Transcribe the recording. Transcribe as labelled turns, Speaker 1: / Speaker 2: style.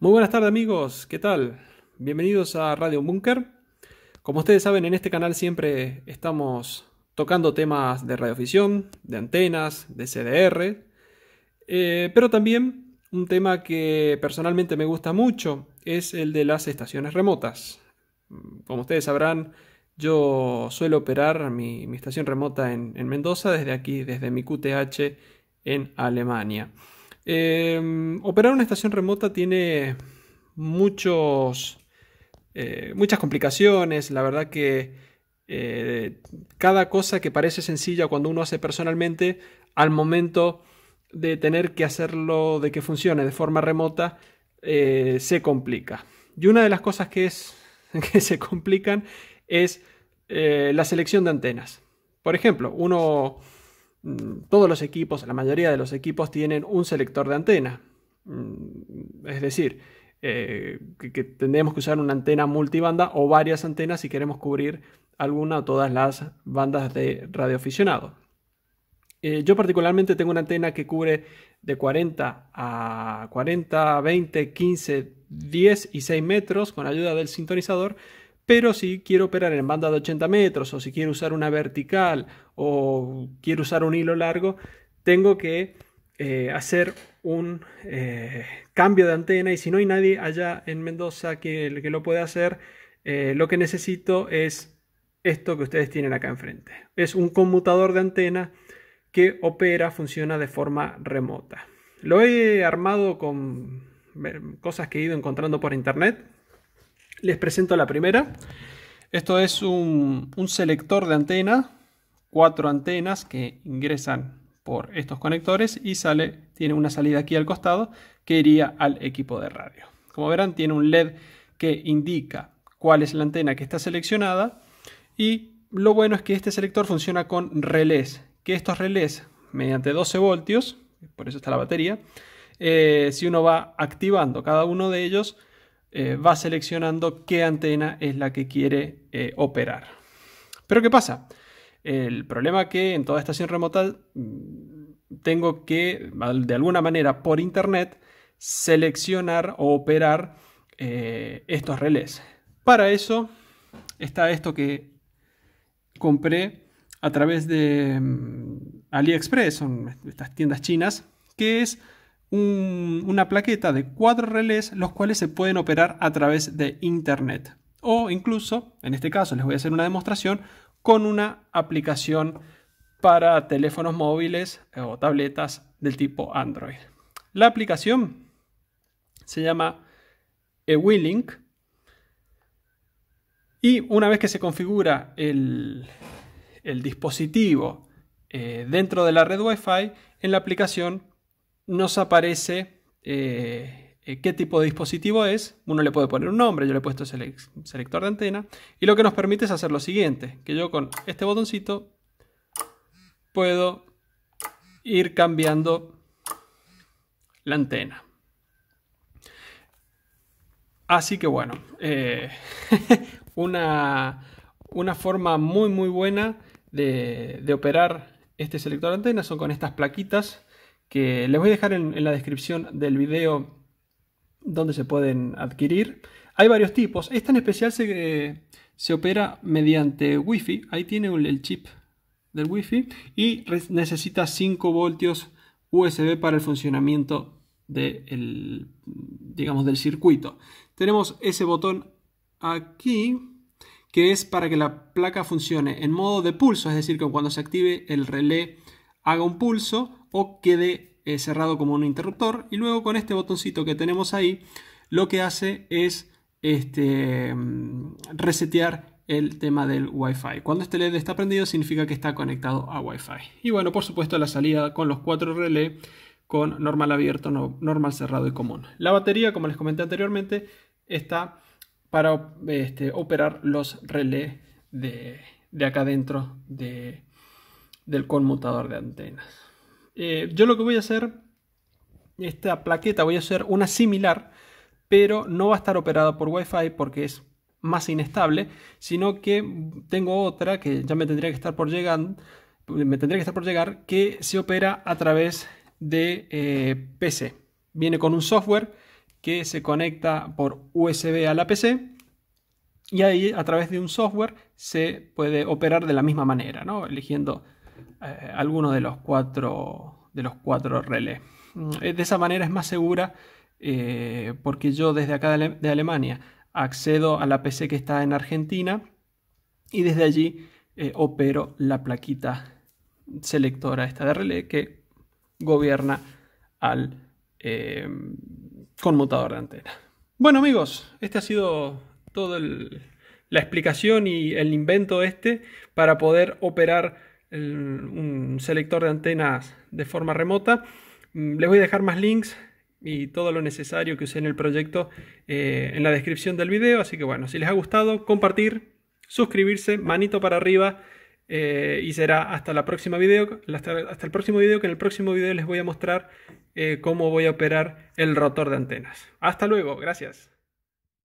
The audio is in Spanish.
Speaker 1: Muy buenas tardes amigos, ¿qué tal? Bienvenidos a Radio Bunker. Como ustedes saben, en este canal siempre estamos tocando temas de radiofisión, de antenas, de CDR, eh, pero también un tema que personalmente me gusta mucho es el de las estaciones remotas. Como ustedes sabrán, yo suelo operar mi, estación remota en, en, Mendoza desde aquí, desde mi QTH en Alemania. Eh, operar una estación remota tiene muchos, eh, muchas complicaciones. La verdad que eh, cada cosa que parece sencilla cuando uno hace personalmente, al momento de tener que hacerlo, de que funcione de forma remota, se complica. Y una de las cosas que, es, que se complican es la selección de antenas. Por ejemplo, uno Mm, todos los equipos, la mayoría de los equipos tienen un selector de antena. Mm, es decir, eh, que, tendremos que usar una antena multibanda o varias antenas si queremos cubrir alguna o todas las bandas de radioaficionado. Eh, yo particularmente tengo una antena que cubre de 40 a 40, 20, 15, 10 y 6 metros con ayuda del sintonizador pero si quiero operar en banda de 80 metros o si quiero usar una vertical o quiero usar un hilo largo, tengo que eh, hacer un eh, cambio de antena y si no hay nadie allá en Mendoza que, lo pueda hacer, eh, lo que necesito es esto que ustedes tienen acá enfrente. Es un conmutador de antena que opera, funciona de forma remota. Lo he armado con cosas que he ido encontrando por internet, les presento la primera. Esto es un, selector de antena, cuatro antenas que ingresan por estos conectores y sale, tiene una salida aquí al costado que iría al equipo de radio. Como verán, tiene un LED que indica cuál es la antena que está seleccionada y lo bueno es que este selector funciona con relés, que estos relés mediante 12 voltios, por eso está la batería, eh, si uno va activando cada uno de ellos, eh, va seleccionando qué antena es la que quiere eh, operar. Pero ¿qué pasa? El problema es que en toda estación remota mm, tengo que, de alguna manera, por internet, seleccionar o operar eh, estos relés. Para eso está esto que compré a través de mm, AliExpress, son estas tiendas chinas, que es una plaqueta de cuatro relés, los cuales se pueden operar a través de Internet. O incluso, en este caso les voy a hacer una demostración, con una aplicación para teléfonos móviles eh, o tabletas del tipo Android. La aplicación se llama Ewilink y una vez que se configura el, dispositivo eh, dentro de la red Wi-Fi, en la aplicación nos aparece eh, qué tipo de dispositivo es. Uno le puede poner un nombre, yo le he puesto selector de antena. Y lo que nos permite es hacer lo siguiente, que yo con este botoncito puedo ir cambiando la antena. Así que bueno, eh, una, forma muy muy buena de, de operar este selector de antena son con estas plaquitas que les voy a dejar en, la descripción del video donde se pueden adquirir. Hay varios tipos. Esta en especial se, se opera mediante Wi-Fi. Ahí tiene el chip del Wi-Fi y necesita 5 voltios USB para el funcionamiento digamos, del circuito. Tenemos ese botón aquí que es para que la placa funcione en modo de pulso, es decir, que cuando se active el relé haga un pulso o quede eh, cerrado como un interruptor. Y luego con este botoncito que tenemos ahí, lo que hace es este, mm, resetear el tema del Wi-Fi. Cuando este LED está prendido significa que está conectado a Wi-Fi. Y bueno, por supuesto la salida con los cuatro relés con normal abierto, normal cerrado y común. La batería, como les comenté anteriormente, está para este, operar los relés de, acá dentro del conmutador de antenas. Eh, yo lo que voy a hacer, esta plaqueta, voy a hacer una similar, pero no va a estar operada por Wi-Fi porque es más inestable, sino que tengo otra que ya me tendría que estar por llegar, me tendría que estar por llegar, que se opera a través de eh, PC. Viene con un software que se conecta por USB a la PC y ahí a través de un software se puede operar de la misma manera, ¿no? Eligiendo eh, alguno de los cuatro, de los cuatro relés. Mm, eh, de esa manera es más segura eh, porque yo desde acá de, Alemania accedo a la PC que está en Argentina y desde allí opero la plaquita selectora esta de relé que gobierna al conmutador de antena. Bueno amigos, este ha sido todo la explicación y el invento este para poder operar un selector de antenas de forma remota. Mm, les voy a dejar más links y todo lo necesario que usé en el proyecto eh, en la descripción del video. Así que bueno, si les ha gustado, compartir, suscribirse, manito para arriba. Eh, y será hasta la próxima video, hasta, el próximo video, que en el próximo video les voy a mostrar eh, cómo voy a operar el rotor de antenas. Hasta luego, gracias.